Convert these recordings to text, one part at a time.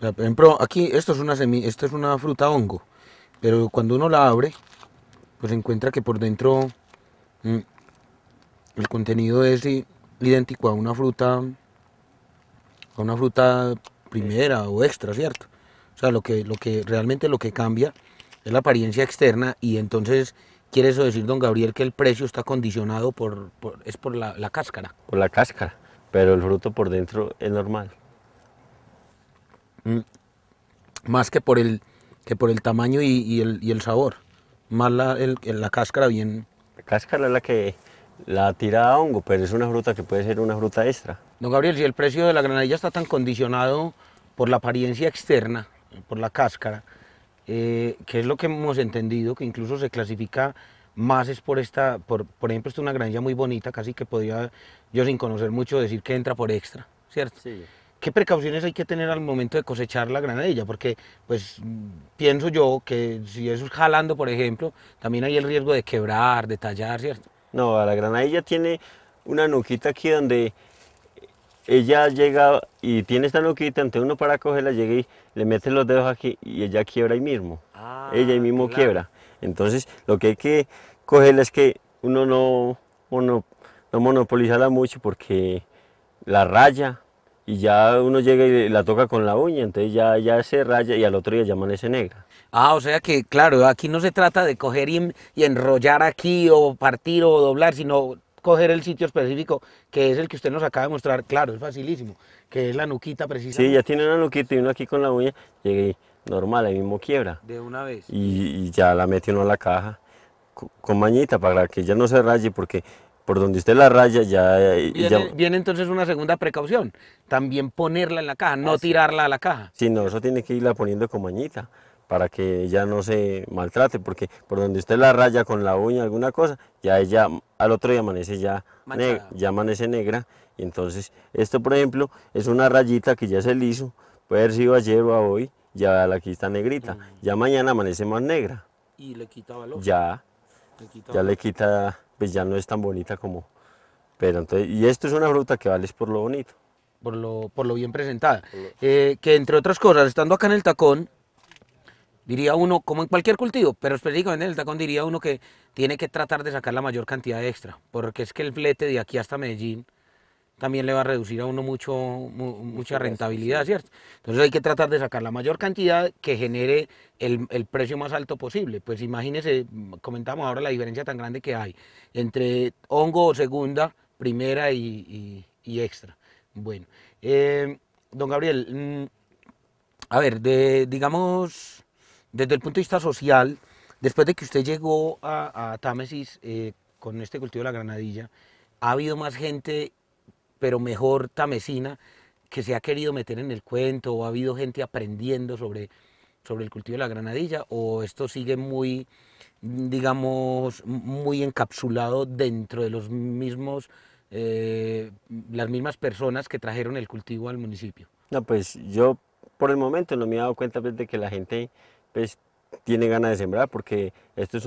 Por ejemplo, aquí esto es una semilla, esto es una fruta hongo, pero cuando uno la abre, pues encuentra que por dentro mm, el contenido es idéntico a una fruta una fruta primera o extra, ¿cierto? O sea, lo que, lo que realmente lo que cambia es la apariencia externa y entonces quiere eso decir, don Gabriel, que el precio está condicionado por, es por la, la, cáscara. Por la cáscara, pero el fruto por dentro es normal. Mm, más que por el, que por el tamaño y, el, sabor, más la, la cáscara bien... La cáscara es la que la tira a hongo, pero es una fruta que puede ser una fruta extra. Don Gabriel, si el precio de la granadilla está tan condicionado por la apariencia externa, por la cáscara, eh, que es lo que hemos entendido, que incluso se clasifica más es por esta, por, por ejemplo, esta es una granilla muy bonita, casi que podría yo sin conocer mucho decir que entra por extra, ¿cierto? Sí. ¿Qué precauciones hay que tener al momento de cosechar la granadilla? Porque, pues, pienso yo que si es jalando, por ejemplo, también hay el riesgo de quebrar, de tallar, ¿cierto? No, la granadilla tiene una nuquita aquí donde ella llega y tiene esta nuquita, ante uno para cogerla llega y le mete los dedos aquí y ella quiebra ahí mismo. Ah, ella ahí mismo quiebra. Entonces, lo que hay que cogerla es que uno no, uno no monopolizarla mucho porque la raya y ya uno llega y la toca con la uña, entonces ya, ya se raya y al otro día ya ese negra. Ah, o sea que, claro, aquí no se trata de coger y, enrollar aquí o partir o doblar, sino coger el sitio específico, que es el que usted nos acaba de mostrar, claro, es facilísimo, que es la nuquita precisamente. Sí, ya tiene una nuquita y uno aquí con la uña, llegué normal, ahí mismo quiebra. De una vez. Y, y ya la mete uno a la caja con mañita para que ya no se raye, porque por donde usted la raya ya... Eh, viene, viene entonces una segunda precaución, también ponerla en la caja, no ah, tirarla a la caja. Sí, no, eso tiene que irla poniendo como mañita para que ella no se maltrate, porque por donde usted la raya con la uña alguna cosa, ya ella al otro día amanece ya, ya amanece negra, y entonces esto por ejemplo es una rayita que ya se liso, puede haber sido ayer o hoy, ya aquí está negrita, mm. ya mañana amanece más negra. Y le quita valor. Ya, ya le quita pues ya no es tan bonita como... Pero entonces, y esto es una fruta que vale por lo bonito. Por lo, por lo bien presentada. Eh, que entre otras cosas, estando acá en el tacón, diría uno, como en cualquier cultivo, pero específicamente en el tacón diría uno que tiene que tratar de sacar la mayor cantidad extra, porque es que el flete de aquí hasta Medellín también le va a reducir a uno mucho, mucha rentabilidad, ¿cierto? Entonces hay que tratar de sacar la mayor cantidad que genere el, precio más alto posible. Pues imagínese, comentamos ahora la diferencia tan grande que hay entre hongo segunda, primera y, extra. Bueno, eh, don Gabriel, mm, a ver, digamos, desde el punto de vista social, después de que usted llegó a, Támesis eh, con este cultivo de la granadilla, ¿ha habido más gente pero mejor tamecina que se ha querido meter en el cuento o ha habido gente aprendiendo sobre, sobre el cultivo de la granadilla o esto sigue muy, digamos, muy encapsulado dentro de los mismos, eh, las mismas personas que trajeron el cultivo al municipio? No, pues yo por el momento no me he dado cuenta pues, de que la gente pues, tiene ganas de sembrar porque esto es,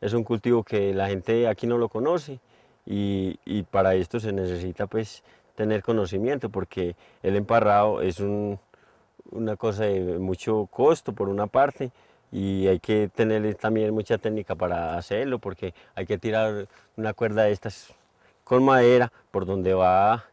es un cultivo que la gente aquí no lo conoce y, para esto se necesita pues tener conocimiento porque el emparrado es una cosa de mucho costo por una parte y hay que tener también mucha técnica para hacerlo porque hay que tirar una cuerda de estas con madera por donde va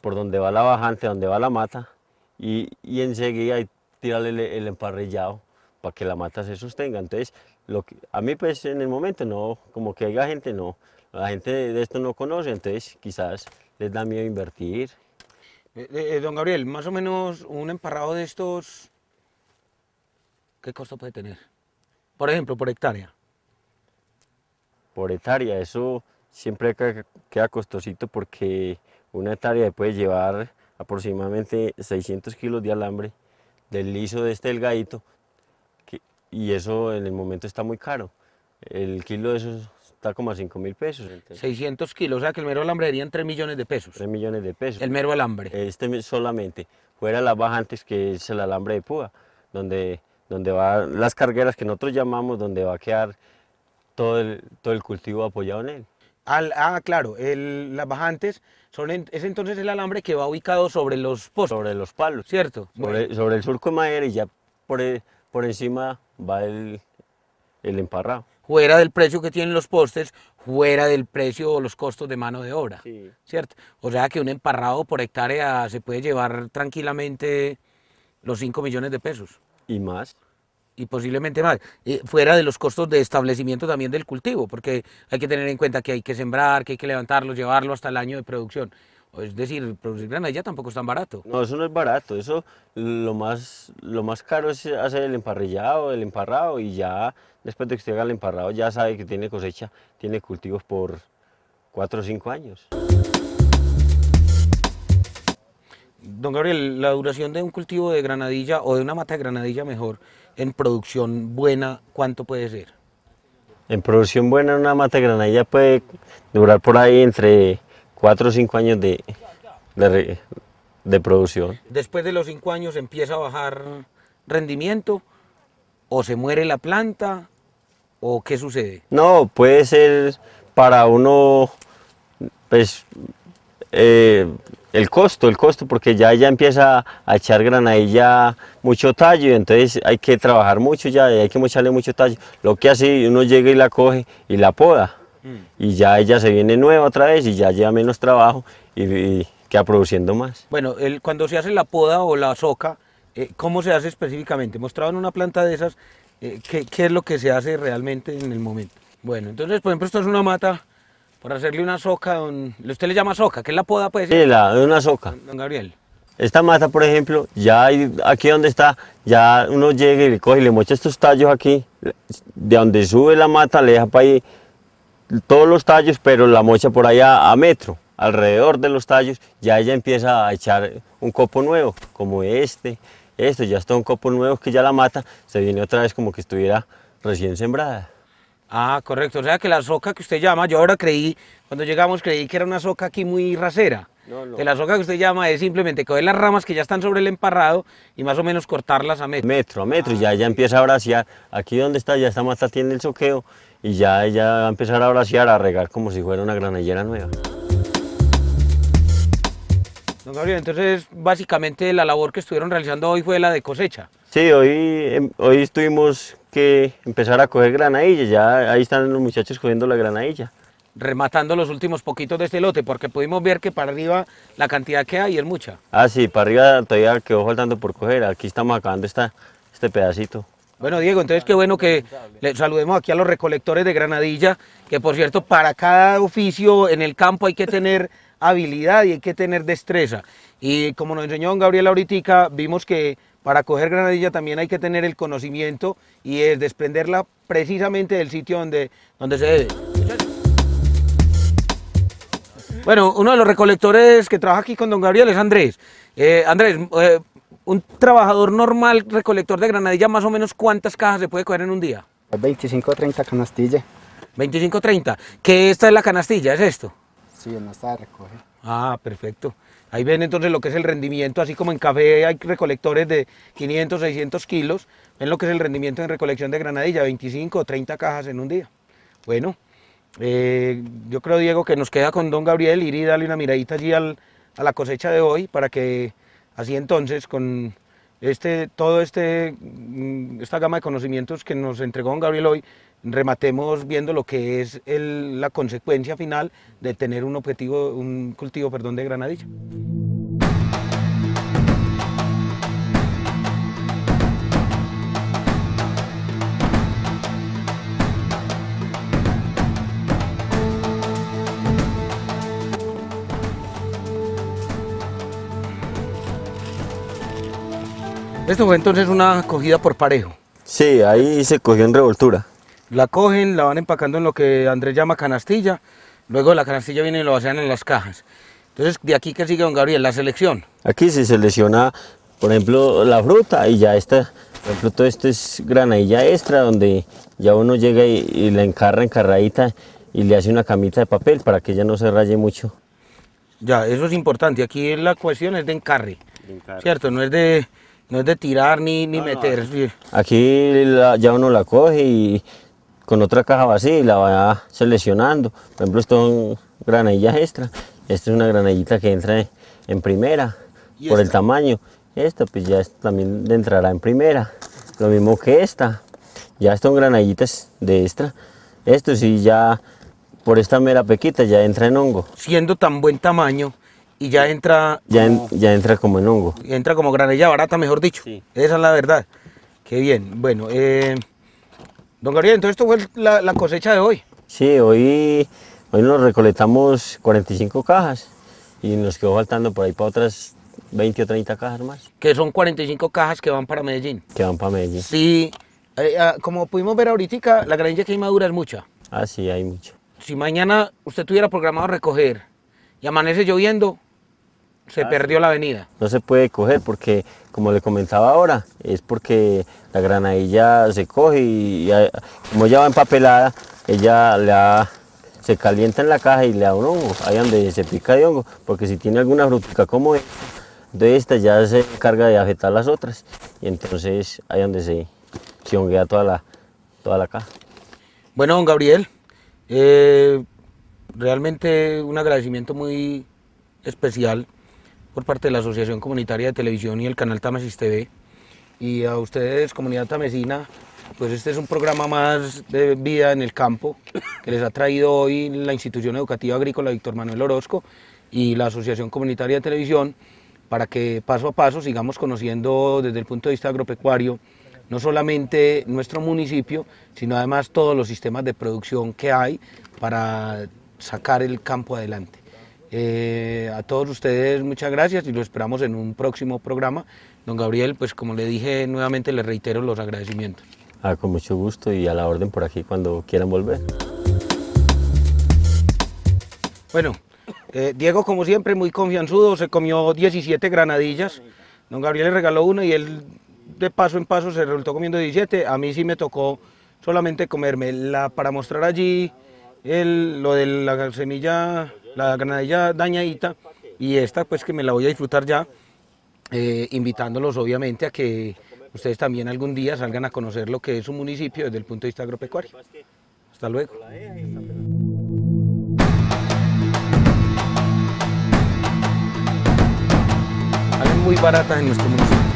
por donde va la bajante, donde va la mata y, enseguida hay tirarle el, emparrellado emparrillado para que la mata se sostenga. Entonces, lo a mí pues en el momento no, como que haya gente no, la gente de esto no conoce, entonces quizás les da miedo invertir. Eh, eh, eh, don Gabriel, más o menos un emparrado de estos, ¿qué costo puede tener? Por ejemplo, por hectárea. Por hectárea, eso siempre queda costosito porque una hectárea puede llevar aproximadamente 600 kilos de alambre del liso de este delgadito y eso en el momento está muy caro. El kilo de esos como a 5 mil pesos. 600 kilos, o sea que el mero alambre serían 3 millones de pesos. 3 millones de pesos. El mero alambre. Este solamente. Fuera las bajantes que es el alambre de púa, donde, donde va las cargueras que nosotros llamamos, donde va a quedar todo el, todo el cultivo apoyado en él. ah, claro, el, las bajantes son es entonces el alambre que va ubicado sobre los postes. Sobre los palos. ¿Cierto? Sobre, el surco de madera y ya por, por encima va el, el emparrado. Fuera del precio que tienen los postes, fuera del precio o los costos de mano de obra. ¿Cierto? O sea que un emparrado por hectárea se puede llevar tranquilamente los 5 millones de pesos. Y más. Y posiblemente más. fuera de los costos de establecimiento también del cultivo, porque hay que tener en cuenta que hay que sembrar, que hay que levantarlo, llevarlo hasta el año de producción. Es decir, producir granadilla tampoco es tan barato. No, eso no es barato. Eso lo más, lo más caro es hacer el emparrillado, el emparrado y ya después de que usted haga el emparrado ya sabe que tiene cosecha, tiene cultivos por 4 o 5 años. Don Gabriel, la duración de un cultivo de granadilla o de una mata de granadilla mejor en producción buena, ¿cuánto puede ser? En producción buena una mata de granadilla puede durar por ahí entre cuatro o cinco años de, de, producción. Después de los cinco años empieza a bajar rendimiento o se muere la planta o qué sucede? No, puede ser para uno, pues, eh, el costo, el costo, porque ya ella empieza a echar granadilla mucho tallo, entonces hay que trabajar mucho ya, hay que echarle mucho tallo. Lo que hace, uno llega y la coge y la poda y ya ella se viene nueva otra vez y ya lleva menos trabajo y, queda produciendo más. Bueno, cuando se hace la poda o la soca, eh, ¿cómo se hace específicamente? Mostraban una planta de esas, eh, ¿qué, es lo que se hace realmente en el momento? Bueno, entonces, por ejemplo, esto es una mata para hacerle una soca, usted le llama soca, ¿qué es la poda? Pues? Sí, la, una soca. Don Gabriel. Esta mata, por ejemplo, ya aquí donde está, ya uno llega y le coge y le mocha estos tallos aquí, de donde sube la mata, le deja para ahí todos los tallos, pero la mocha por allá a metro, alrededor de los tallos, ya ella empieza a echar un copo nuevo, como este, esto, ya está un copo nuevo que ya la mata, se viene otra vez como que estuviera recién sembrada. Ah, correcto, o sea que la soca que usted llama, yo ahora creí, cuando llegamos creí que era una soca aquí muy rasera. No, De la soca que usted llama es simplemente coger las ramas que ya están sobre el emparrado y más o menos cortarlas a metro. Metro, a metro, y ah, ya, ella empieza a braciar. Aquí donde está, ya esta mata tiene el soqueo y ya ella va a empezar a braciar, a regar como si fuera una granellera nueva. Don Gabriel, entonces básicamente la labor que estuvieron realizando hoy fue la de cosecha. Sí, hoy, em, hoy tuvimos que empezar a coger granadilla, ya ahí están los muchachos cogiendo la granadilla. Rematando los últimos poquitos de este lote, porque pudimos ver que para arriba la cantidad que hay es mucha. Ah, sí, para arriba todavía quedó faltando por coger, aquí estamos acabando esta, este pedacito. Bueno, Diego, entonces qué bueno que le saludemos aquí a los recolectores de Granadilla, que por cierto, para cada oficio en el campo hay que tener habilidad y hay que tener destreza. Y como nos enseñó don Gabriel ahorita, vimos que para coger granadilla también hay que tener el conocimiento y es desprenderla precisamente del sitio donde, donde se debe. Bueno, uno de los recolectores que trabaja aquí con don Gabriel es Andrés. Eh, Andrés, eh, un trabajador normal, recolector de granadilla, más o menos cuántas cajas se puede coger en un día? 25 o 30 canastillas. 25 o 30. ¿Qué esta es la canastilla? ¿Es esto? Sí, en esta recoge. Ah, perfecto. Ahí ven entonces lo que es el rendimiento, así como en café hay recolectores de 500, 600 kilos, ven lo que es el rendimiento en recolección de granadilla, 25 o 30 cajas en un día. Bueno, eh, yo creo, Diego, que nos queda con don Gabriel ir y darle una miradita allí a la cosecha de hoy para que Así entonces, con este, todo este, mm, esta gama de conocimientos que nos entregó Gabriel hoy, rematemos viendo lo que es la consecuencia final de tener un objetivo, un cultivo, perdón, de granadilla. Esto fue entonces una cogida por parejo. Sí, ahí se cogió en revoltura. La cogen, la van empacando en lo que Andrés llama canastilla, luego la canastilla viene y lo vacían en las cajas. Entonces, ¿de aquí que sigue, don Gabriel? La selección. Aquí se selecciona, por ejemplo, la fruta y ya está. por ejemplo, todo esto es granadilla extra, donde ya uno llega y, la encarra encarradita y le hace una camita de papel para que ya no se raye mucho. Ya, eso es importante. Aquí la cuestión es de encarre. ¿cierto? No es de no es de tirar ni, ni meter. Aquí ya uno la coge y con otra caja vacía y la va seleccionando. Por ejemplo, esto son granadillas extra. Esta es una granallita que entra en primera por el tamaño. Esta pues ya también entrará en primera. Lo mismo que esta. Ya son granallitas de extra. Esto sí ya por esta mera pequita ya entra en hongo. Siendo tan buen tamaño, y ya entra... Ya, como, ya entra como en hongo. Entra como granella barata, mejor dicho. Esa es la verdad. Qué bien. Bueno, eh, don Gabriel, entonces esto fue la, cosecha de hoy. Sí, hoy, hoy nos recolectamos 45 cajas y nos quedó faltando por ahí para otras 20 o 30 cajas más. Que son 45 cajas que van para Medellín. Que van para Medellín. Sí, eh, ah, como pudimos ver ahorita, la granilla que hay madura es mucha. Ah, sí, hay mucha. Si mañana usted tuviera programado recoger y amanece lloviendo, se ah, perdió la avenida. No se puede coger porque, como le comentaba ahora, es porque la granadilla se coge y, como ya va empapelada, ella se calienta en la caja y le da un hongo, ahí donde se pica de hongo, porque si tiene alguna frutica como esta, de esta ya se encarga de afectar las otras y entonces ahí donde se, se honguea toda la, toda la caja. Bueno, don Gabriel, eh, realmente un agradecimiento muy especial por parte de la Asociación Comunitaria de Televisión y el canal Tamesis TV. Y a ustedes, comunidad tamesina, pues este es un programa más de vida en el campo que les ha traído hoy la Institución Educativa Agrícola Víctor Manuel Orozco y la Asociación Comunitaria de Televisión para que paso a paso sigamos conociendo desde el punto de vista agropecuario no solamente nuestro municipio, sino además todos los sistemas de producción que hay para sacar el campo adelante. Eh, a todos ustedes muchas gracias y lo esperamos en un próximo programa. Don Gabriel, pues como le dije nuevamente, le reitero los agradecimientos. Ah, con mucho gusto y a la orden por aquí cuando quieran volver. Bueno, eh, Diego como siempre muy confianzudo, se comió 17 granadillas. Don Gabriel le regaló una y él de paso en paso se resultó comiendo 17. A mí sí me tocó solamente comerme la para mostrar allí el, lo de la semilla la granadilla dañadita y esta pues que me la voy a disfrutar ya, eh, invitándolos obviamente a que ustedes también algún día salgan a conocer lo que es un municipio desde el punto de vista agropecuario. Hasta luego. Salen muy baratas en nuestro municipio.